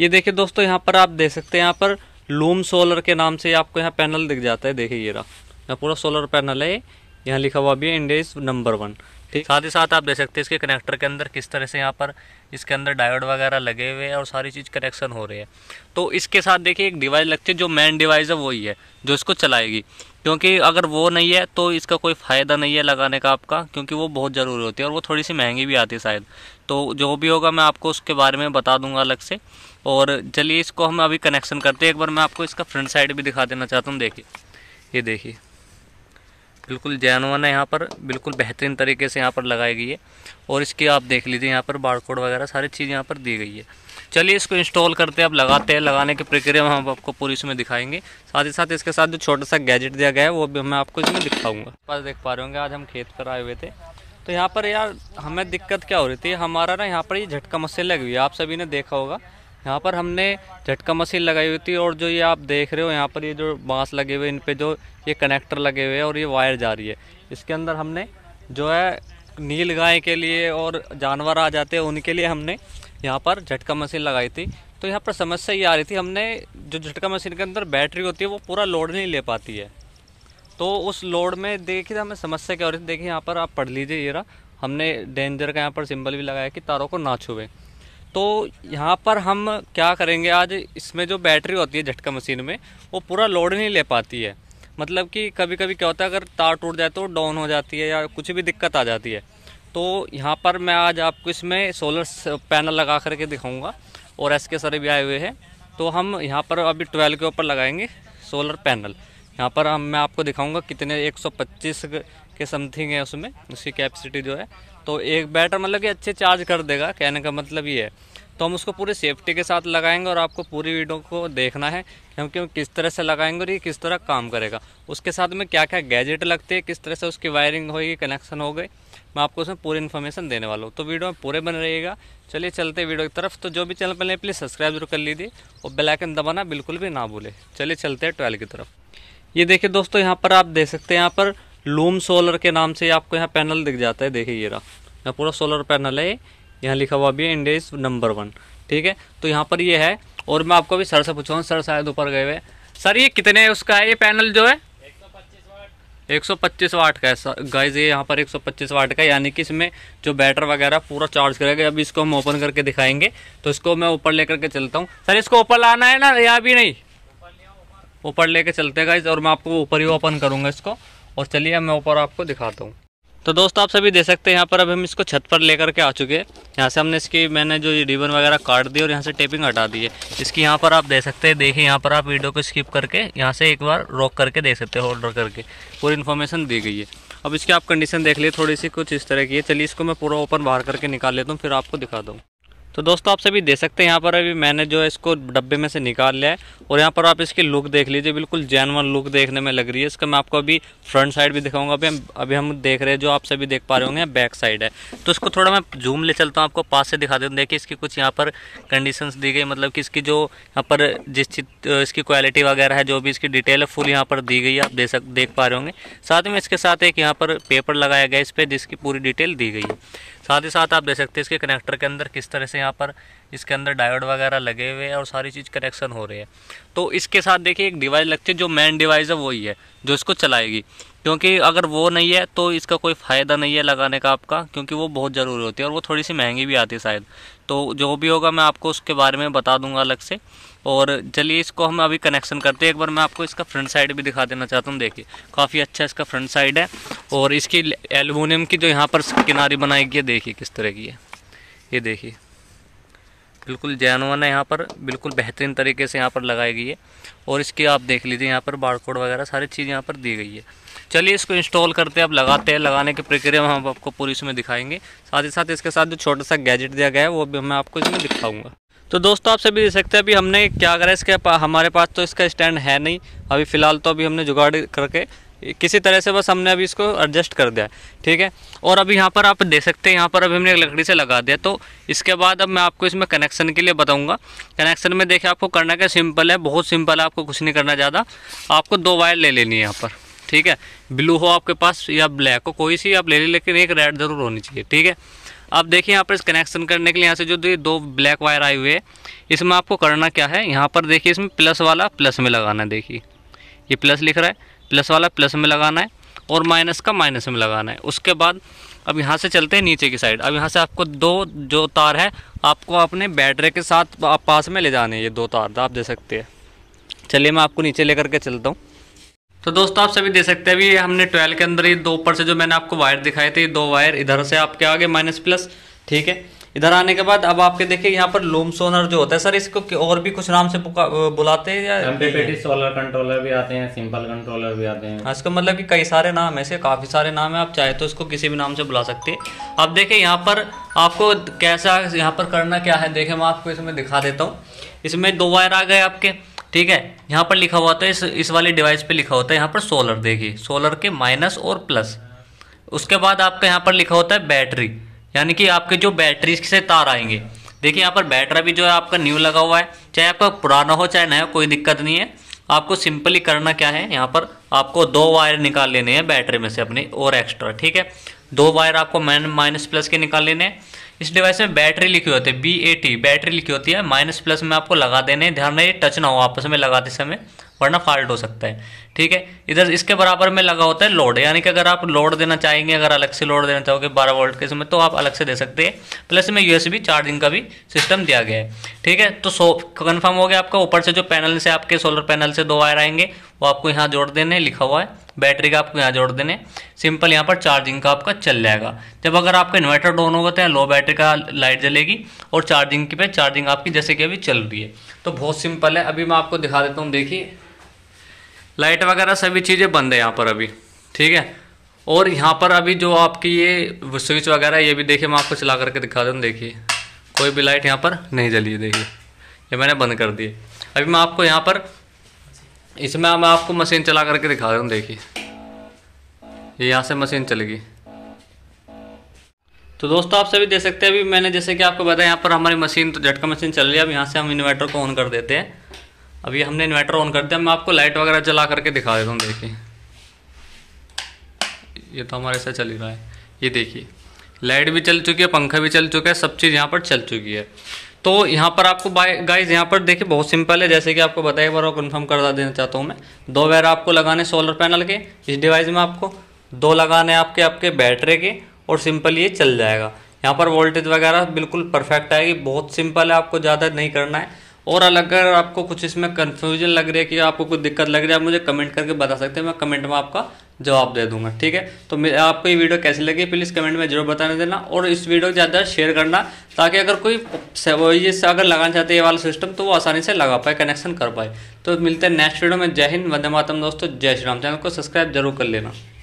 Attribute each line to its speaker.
Speaker 1: ये देखिए दोस्तों यहाँ पर आप देख सकते हैं यहाँ पर लूम सोलर के नाम से आपको यहाँ पैनल दिख जाता है देखिए ये रहा यहाँ पूरा सोलर पैनल है यहाँ लिखा हुआ भी है इंडेज नंबर वन ठीक साथ ही साथ आप देख सकते हैं इसके कनेक्टर के अंदर किस तरह से यहाँ पर इसके अंदर डायोड वगैरह लगे हुए हैं और सारी चीज़ कनेक्शन हो रही है तो इसके साथ देखिए एक डिवाइस लगती है जो मेन डिवाइस है वही है जो इसको चलाएगी क्योंकि अगर वो नहीं है तो इसका कोई फ़ायदा नहीं है लगाने का आपका क्योंकि वो बहुत ज़रूरी होती है और वो थोड़ी सी महंगी भी आती है शायद तो जो भी होगा मैं आपको उसके बारे में बता दूंगा अलग से और चलिए इसको हम अभी कनेक्शन करते हैं एक बार मैं आपको इसका फ्रंट साइड भी दिखा देना चाहता हूँ देखिए ये देखिए बिल्कुल जैनवन है यहाँ पर बिल्कुल बेहतरीन तरीके से यहाँ पर लगाई गई है और इसकी आप देख लीजिए यहाँ पर बारकोड वगैरह सारी चीज़ यहाँ पर दी गई है चलिए इसको इंस्टॉल करते हैं अब लगाते हैं लगाने की प्रक्रिया में हम आपको पूरी इसमें दिखाएंगे साथ ही साथ इसके साथ जो छोटा सा गैजेट दिया गया है वो भी मैं आपको इसमें दिखाऊंगा पास देख पा रहे होंगे आज हम खेत पर आए हुए थे तो यहाँ पर यार हमें दिक्कत क्या हो रही थी हमारा ना यहाँ पर ये झटका मशीन लगी हुई है आप सभी ने देखा होगा यहाँ पर हमने झटका मशीन लगाई हुई थी और जो ये आप देख रहे हो यहाँ पर ये जो बांस लगे हुए इन पर जो ये कनेक्टर लगे हुए हैं और ये वायर जा रही है इसके अंदर हमने जो है नील गाय के लिए और जानवर आ जाते हैं उनके लिए हमने यहाँ पर झटका मशीन लगाई थी तो यहाँ पर समस्या ये आ रही थी हमने जो झटका मशीन के अंदर बैटरी होती है वो पूरा लोड नहीं ले पाती है तो उस लोड में देखिए तो हमें समस्या क्या हो रही थी देखिए यहाँ पर आप पढ़ लीजिए ये रहा हमने डेंजर का यहाँ पर सिंबल भी लगाया कि तारों को ना छुए तो यहाँ पर हम क्या करेंगे आज इसमें जो बैटरी होती है झटका मशीन में वो पूरा लोड नहीं ले पाती है मतलब कि कभी कभी क्या होता है अगर तार टूट जाए तो डाउन हो जाती है या कुछ भी दिक्कत आ जाती है तो यहाँ पर मैं आज आपको इसमें सोलर पैनल लगा करके दिखाऊंगा और एस के सर भी आए हुए हैं तो हम यहाँ पर अभी ट्वेल्व के ऊपर लगाएंगे सोलर पैनल यहाँ पर हम मैं आपको दिखाऊंगा कितने 125 के समथिंग है उसमें उसकी कैपेसिटी जो है तो एक बैटर मतलब कि अच्छे चार्ज कर देगा कहने का मतलब ये है तो हम उसको पूरी सेफ्टी के साथ लगाएंगे और आपको पूरी वीडियो को देखना है क्योंकि हम किस तरह से लगाएंगे और ये किस तरह काम करेगा उसके साथ में क्या क्या गैजेट लगते हैं किस तरह से उसकी वायरिंग होगी कनेक्शन हो गई मैं आपको उसमें पूरी इन्फॉर्मेशन देने वाला हूँ तो वीडियो में पूरे बन रहिएगा चलिए चलते वीडियो की तरफ तो जो भी चैनल पहले प्लीज़ सब्सक्राइब जरूर कर लीजिए और बेलाइकन दबाना बिल्कुल भी ना भूले चलिए चलते हैं ट्वेल्व की तरफ ये देखिए दोस्तों यहाँ पर आप देख सकते हैं यहाँ पर लूम सोलर के नाम से आपको यहाँ पैनल दिख जाता है देखिए ये रहा पूरा सोलर पैनल है यहाँ लिखा हुआ भी है इज नंबर वन ठीक है तो यहाँ पर ये यह है और मैं आपको अभी सर से पूछा सर शायद ऊपर गए हुए सर ये कितने उसका है ये पैनल जो है एक सौ पच्चीस वाट का है गाइज ये यहाँ पर एक सौ पच्चीस वाट का यानी कि इसमें जो बैटर वगैरह पूरा चार्ज करेगा अभी इसको हम ओपन करके दिखाएंगे तो इसको मैं ऊपर लेकर के चलता हूँ सर इसको ऊपर लाना है ना या भी नहीं ऊपर लेके चलते गाइज और मैं आपको ऊपर ही ओपन करूँगा इसको और चलिए मैं ऊपर आपको दिखाता हूँ तो दोस्तों आप सभी देख सकते हैं यहाँ पर अब हम इसको छत पर लेकर के आ चुके हैं यहाँ से हमने इसकी मैंने जो रिबन वगैरह काट दी और यहाँ से टेपिंग हटा दी है इसकी यहाँ पर आप देख सकते हैं देखिए यहाँ पर आप वीडियो को स्किप करके यहाँ से एक बार रोक करके देख सकते हैं ऑर्डर करके पूरी इन्फॉर्मेशन दी गई है अब इसकी आप कंडीशन देख लिए थोड़ी सी कुछ इस तरह की है चलिए इसको मैं पूरा ओपन बाहर करके निकाल लेता हूँ फिर आपको दिखा दूँ तो दोस्तों आप सभी दे सकते हैं यहाँ पर अभी मैंने जो है इसको डब्बे में से निकाल लिया है और यहाँ पर आप इसकी लुक देख लीजिए बिल्कुल जैनवन लुक देखने में लग रही है इसका मैं आपको अभी फ्रंट साइड भी दिखाऊंगा अभी हम अभी हम देख रहे हैं जो आप सभी देख पा रहे होंगे बैक साइड है तो इसको थोड़ा मैं जूम ले चलता हूँ आपको पास से दिखा देता हूँ देखिए इसकी कुछ यहाँ पर कंडीशन दी गई मतलब कि इसकी जो यहाँ पर जिस इसकी क्वालिटी वगैरह है जो भी इसकी डिटेल है फुल यहाँ पर दी गई है आप दे सक देख पा रहे होंगे साथ में इसके साथ एक यहाँ पर पेपर लगाया गया इस पर जिसकी पूरी डिटेल दी गई है साथ ही साथ आप देख सकते हैं इसके कनेक्टर के अंदर किस तरह से यहाँ पर इसके अंदर डायोड वगैरह लगे हुए हैं और सारी चीज़ कनेक्शन हो रही है तो इसके साथ देखिए एक डिवाइस लगती है जो मेन डिवाइस है वही है जो इसको चलाएगी क्योंकि अगर वो नहीं है तो इसका कोई फ़ायदा नहीं है लगाने का आपका क्योंकि वो बहुत ज़रूरी होती है और वो थोड़ी सी महंगी भी आती है शायद तो जो भी होगा मैं आपको उसके बारे में बता दूंगा अलग से और चलिए इसको हम अभी कनेक्शन करते हैं एक बार मैं आपको इसका फ्रंट साइड भी दिखा देना चाहता हूँ देखिए काफ़ी अच्छा इसका फ्रंट साइड है और इसकी एलुमिनियम की जो यहाँ पर किनारी बनाई गई है देखिए किस तरह की है ये देखिए बिल्कुल जैनवन है यहाँ पर बिल्कुल बेहतरीन तरीके से यहाँ पर लगाई गई है और इसकी आप देख लीजिए यहाँ पर बारकोड वगैरह सारी चीज़ यहाँ पर दी गई है चलिए इसको इंस्टॉल करते हैं अब लगाते हैं लगाने की प्रक्रिया हम आपको पूरी इसमें दिखाएंगे साथ ही साथ इसके साथ जो छोटा सा गैजेट दिया गया है वो भी मैं आपको इसमें दिखाऊंगा तो दोस्तों आप सभी देख सकते हैं अभी हमने क्या करा इसके पा, हमारे पास तो इसका स्टैंड है नहीं अभी फ़िलहाल तो अभी हमने जुगाड़ करके किसी तरह से बस हमने अभी इसको एडजस्ट कर दिया ठीक है और अभी यहाँ पर आप देख सकते हैं यहाँ पर अभी हमने लकड़ी से लगा दिया तो इसके बाद अब मैं आपको इसमें कनेक्शन के लिए बताऊँगा कनेक्शन में देखिए आपको करना क्या सिंपल है बहुत सिंपल है आपको कुछ नहीं करना ज़्यादा आपको दो वायर ले लेनी है यहाँ पर ठीक है ब्लू हो आपके पास या ब्लैक हो कोई सी आप ले लें लेकिन एक रेड ज़रूर होनी चाहिए ठीक है अब देखिए यहाँ पर इस कनेक्शन करने के लिए यहाँ से जो दो ब्लैक वायर आए हुए हैं इसमें आपको करना क्या है यहाँ पर देखिए इसमें प्लस वाला प्लस में लगाना है देखिए ये प्लस लिख रहा है प्लस वाला प्लस में लगाना है और माइनस का माइनस में लगाना है उसके बाद अब यहाँ से चलते हैं नीचे की साइड अब यहाँ से आपको दो जो तार है आपको अपने बैटरी के साथ आप पास में ले जाने हैं ये दो तार आप दे सकते हैं चलिए मैं आपको नीचे लेकर के चलता हूँ तो दोस्तों आप सभी दे सकते हैं अभी हमने ट्वेल्व के अंदर ये दो ऊपर से जो मैंने आपको वायर दिखाए थे ये दो वायर इधर से आपके आगे माइनस प्लस ठीक है इधर आने के बाद अब आपके देखिए यहाँ पर लूम सोनर जो होता है सर इसको और भी कुछ नाम से बुलाते हैं या एमपीपीटी सोलर कंट्रोलर भी आते हैं सिंपल कंट्रोलर भी आते हैं हाँ, इसका मतलब कि कई सारे नाम ऐसे काफ़ी सारे नाम है आप चाहे तो इसको किसी भी नाम से बुला सकते हैं अब देखिए यहाँ पर आपको कैसा यहाँ पर करना क्या है देखें मैं आपको इसमें दिखा देता हूँ इसमें दो वायर आ गए आपके ठीक है यहाँ पर लिखा हुआ था इस इस वाले डिवाइस पे लिखा होता है यहाँ पर सोलर देखिए सोलर के माइनस और प्लस उसके बाद आपका यहाँ पर लिखा होता है बैटरी यानी कि आपके जो बैटरी से तार आएंगे देखिए यहाँ पर बैटरा भी जो है आपका न्यू लगा हुआ है चाहे आपका पुराना हो चाहे नया कोई दिक्कत नहीं है आपको सिंपली करना क्या है यहाँ पर आपको दो वायर निकाल लेने हैं बैटरी में से अपने और एक्स्ट्रा ठीक है दो वायर आपको माइनस प्लस के निकाल लेने हैं इस डिवाइस में बैटरी लिखी होती है बी ए टी बैटरी लिखी होती है माइनस प्लस में आपको लगा देने ध्यान रहे टच ना हो आपस में लगाते समय वरना फाल्ट हो सकता है ठीक है इधर इसके बराबर में लगा होता है लोड यानी कि अगर आप लोड देना चाहेंगे अगर अलग से लोड देना चाहोगे 12 वोल्ट के समय तो आप अलग से दे सकते हैं प्लस में यूएसबी चार्जिंग का भी सिस्टम दिया गया है ठीक है तो सो कन्फर्म हो गया आपका ऊपर से जो पैनल से आपके सोलर पैनल से दो वायर आएंगे वो आपको यहाँ जोड़ देने लिखा हुआ है बैटरी का आपको यहाँ जोड़ देने सिंपल यहाँ पर चार्जिंग का आपका चल जाएगा जब अगर आपका इन्वर्टर डोन होगा तो यहाँ लो बैटरी का लाइट जलेगी और चार्जिंग की पे चार्जिंग आपकी जैसे कि अभी चल रही है तो बहुत सिंपल है अभी मैं आपको दिखा देता हूँ देखिए लाइट वगैरह सभी चीज़ें बंद है यहाँ पर अभी ठीक है और यहाँ पर अभी जो आपकी ये स्विच वगैरह ये भी देखिए मैं आपको चला करके दिखा दूँ देखिए कोई भी लाइट यहाँ पर नहीं जली है देखिए ये मैंने बंद कर दी अभी मैं आपको यहाँ पर इसमें मैं आपको मशीन चला करके दिखा दूँ देखिए ये यहाँ से मशीन चलेगी तो दोस्तों आप सभी देख सकते हैं अभी मैंने जैसे कि आपको बताया यहाँ पर हमारी मशीन तो झटका मशीन चल रही है अब यहाँ से हम इन्वर्टर को ऑन कर देते हैं अभी हमने इन्वर्टर ऑन कर दिया मैं आपको लाइट वगैरह जला करके दिखा देता हूँ देखिए ये तो हमारे साथ चल ही रहा है ये देखिए लाइट भी चल चुकी है पंखा भी चल चुका है सब चीज़ यहाँ पर चल चुकी है तो यहाँ पर आपको गाइज यहाँ पर देखिए बहुत सिंपल है जैसे कि आपको बताया बार और कन्फर्म कर देना चाहता हूँ मैं दो वायर आपको लगाने सोलर पैनल के इस डिवाइस में आपको दो लगाने आपके आपके बैटरी के और सिंपल ये चल जाएगा यहाँ पर वोल्टेज वगैरह बिल्कुल परफेक्ट आएगी बहुत सिंपल है आपको ज़्यादा नहीं करना है और अगर आपको कुछ इसमें कन्फ्यूजन लग रही है कि आपको कुछ दिक्कत लग रही है आप मुझे कमेंट करके बता सकते हैं मैं कमेंट में आपका जवाब दे दूंगा ठीक है तो आपको ये वीडियो कैसी लगी प्लीज़ कमेंट में जरूर बताने देना और इस वीडियो को ज़्यादा शेयर करना ताकि अगर कोई ये अगर लगाना चाहते हैं ये वाला सिस्टम तो वो आसानी से लगा पाए कनेक्शन कर पाए तो मिलते हैं नेक्स्ट वीडियो में जय हिंद वंदे मातम दोस्तों जय श्री राम चैनल को सब्सक्राइब जरूर कर लेना